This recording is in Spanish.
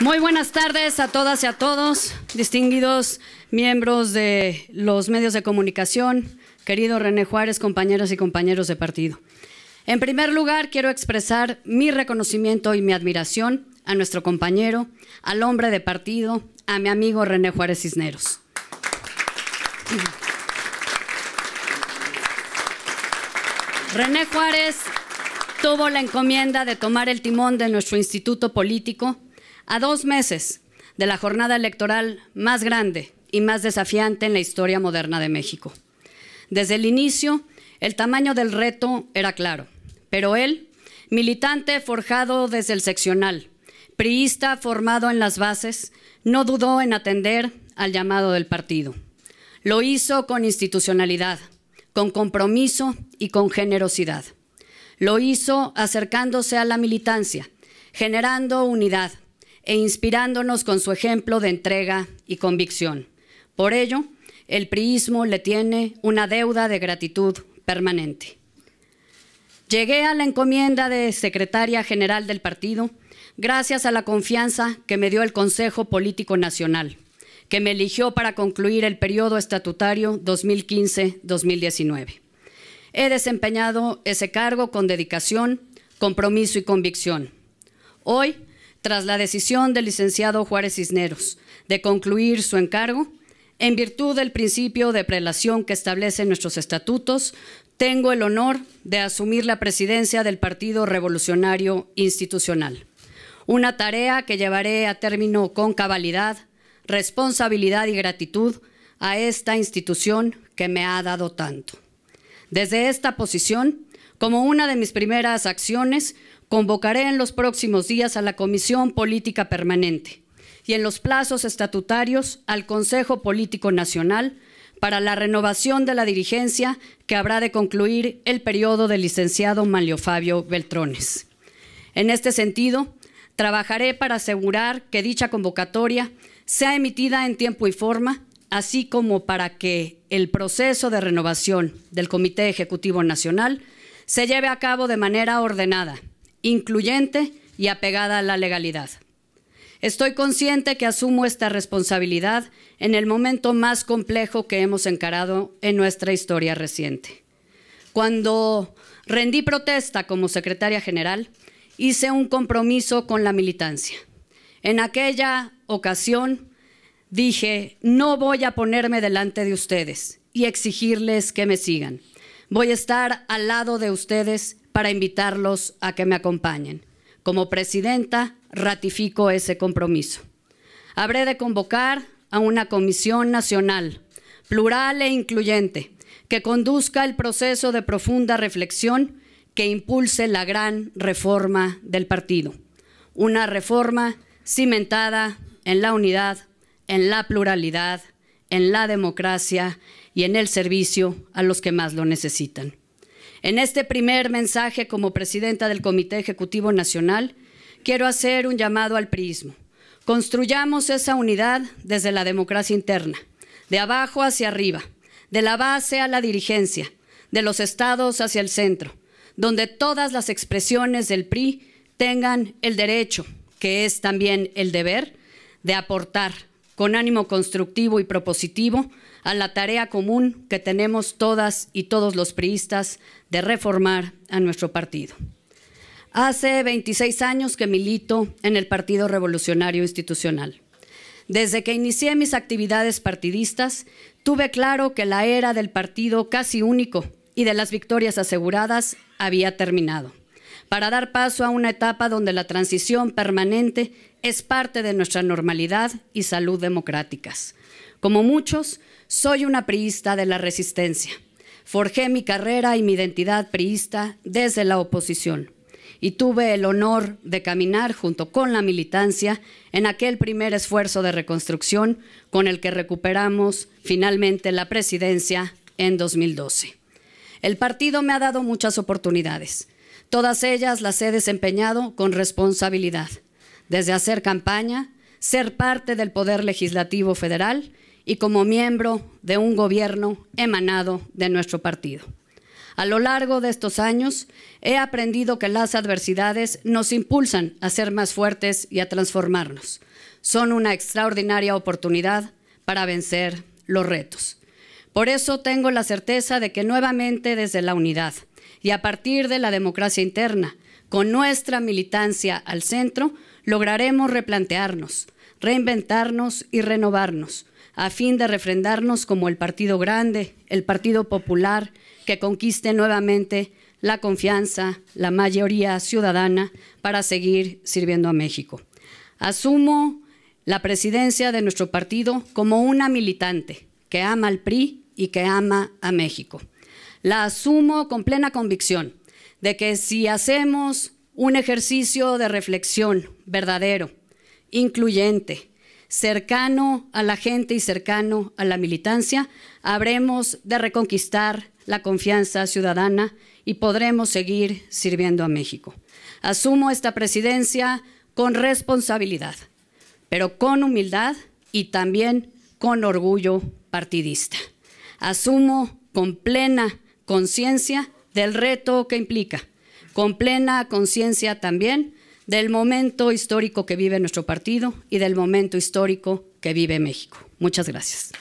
Muy buenas tardes a todas y a todos, distinguidos miembros de los medios de comunicación, querido René Juárez, compañeras y compañeros de partido. En primer lugar, quiero expresar mi reconocimiento y mi admiración a nuestro compañero, al hombre de partido, a mi amigo René Juárez Cisneros. René Juárez tuvo la encomienda de tomar el timón de nuestro instituto político a dos meses de la jornada electoral más grande y más desafiante en la historia moderna de México. Desde el inicio, el tamaño del reto era claro, pero él, militante forjado desde el seccional, priista formado en las bases, no dudó en atender al llamado del partido. Lo hizo con institucionalidad, con compromiso y con generosidad. Lo hizo acercándose a la militancia, generando unidad, e inspirándonos con su ejemplo de entrega y convicción. Por ello, el priismo le tiene una deuda de gratitud permanente. Llegué a la encomienda de secretaria general del partido gracias a la confianza que me dio el Consejo Político Nacional, que me eligió para concluir el periodo estatutario 2015-2019. He desempeñado ese cargo con dedicación, compromiso y convicción. Hoy tras la decisión del licenciado Juárez Cisneros de concluir su encargo, en virtud del principio de prelación que establecen nuestros estatutos, tengo el honor de asumir la presidencia del Partido Revolucionario Institucional, una tarea que llevaré a término con cabalidad, responsabilidad y gratitud a esta institución que me ha dado tanto. Desde esta posición, como una de mis primeras acciones, Convocaré en los próximos días a la Comisión Política Permanente y en los plazos estatutarios al Consejo Político Nacional para la renovación de la dirigencia que habrá de concluir el periodo del licenciado Malio Fabio Beltrones. En este sentido, trabajaré para asegurar que dicha convocatoria sea emitida en tiempo y forma, así como para que el proceso de renovación del Comité Ejecutivo Nacional se lleve a cabo de manera ordenada incluyente y apegada a la legalidad. Estoy consciente que asumo esta responsabilidad en el momento más complejo que hemos encarado en nuestra historia reciente. Cuando rendí protesta como secretaria general, hice un compromiso con la militancia. En aquella ocasión dije, no voy a ponerme delante de ustedes y exigirles que me sigan. Voy a estar al lado de ustedes para invitarlos a que me acompañen. Como presidenta, ratifico ese compromiso. Habré de convocar a una comisión nacional, plural e incluyente, que conduzca el proceso de profunda reflexión que impulse la gran reforma del partido. Una reforma cimentada en la unidad, en la pluralidad, en la democracia y en el servicio a los que más lo necesitan. En este primer mensaje como presidenta del Comité Ejecutivo Nacional, quiero hacer un llamado al priismo. Construyamos esa unidad desde la democracia interna, de abajo hacia arriba, de la base a la dirigencia, de los estados hacia el centro, donde todas las expresiones del PRI tengan el derecho, que es también el deber, de aportar con ánimo constructivo y propositivo a la tarea común que tenemos todas y todos los priistas de reformar a nuestro partido. Hace 26 años que milito en el Partido Revolucionario Institucional. Desde que inicié mis actividades partidistas, tuve claro que la era del partido casi único y de las victorias aseguradas había terminado para dar paso a una etapa donde la transición permanente es parte de nuestra normalidad y salud democráticas. Como muchos, soy una priista de la resistencia. Forjé mi carrera y mi identidad priista desde la oposición y tuve el honor de caminar junto con la militancia en aquel primer esfuerzo de reconstrucción con el que recuperamos finalmente la presidencia en 2012. El partido me ha dado muchas oportunidades Todas ellas las he desempeñado con responsabilidad, desde hacer campaña, ser parte del Poder Legislativo Federal y como miembro de un gobierno emanado de nuestro partido. A lo largo de estos años he aprendido que las adversidades nos impulsan a ser más fuertes y a transformarnos. Son una extraordinaria oportunidad para vencer los retos. Por eso tengo la certeza de que nuevamente desde la unidad, y a partir de la democracia interna, con nuestra militancia al centro, lograremos replantearnos, reinventarnos y renovarnos, a fin de refrendarnos como el partido grande, el partido popular, que conquiste nuevamente la confianza, la mayoría ciudadana para seguir sirviendo a México. Asumo la presidencia de nuestro partido como una militante que ama al PRI y que ama a México la asumo con plena convicción de que si hacemos un ejercicio de reflexión verdadero, incluyente, cercano a la gente y cercano a la militancia, habremos de reconquistar la confianza ciudadana y podremos seguir sirviendo a México. Asumo esta presidencia con responsabilidad, pero con humildad y también con orgullo partidista. Asumo con plena conciencia del reto que implica, con plena conciencia también del momento histórico que vive nuestro partido y del momento histórico que vive México. Muchas gracias.